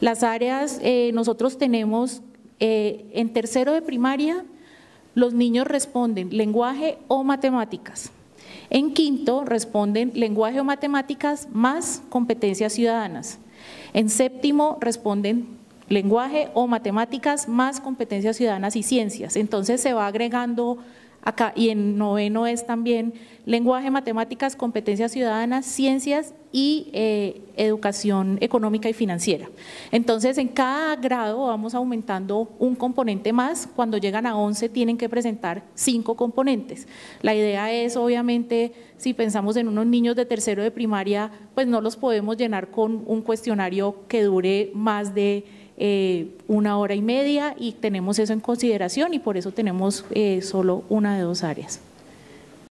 Las áreas, eh, nosotros tenemos eh, en tercero de primaria, los niños responden lenguaje o matemáticas. En quinto responden lenguaje o matemáticas más competencias ciudadanas. En séptimo responden lenguaje o matemáticas más competencias ciudadanas y ciencias. Entonces se va agregando acá, y en noveno es también lenguaje, matemáticas, competencias ciudadanas, ciencias y eh, educación económica y financiera. Entonces, en cada grado vamos aumentando un componente más. Cuando llegan a 11 tienen que presentar cinco componentes. La idea es, obviamente, si pensamos en unos niños de tercero de primaria, pues no los podemos llenar con un cuestionario que dure más de eh, una hora y media y tenemos eso en consideración y por eso tenemos eh, solo una de dos áreas.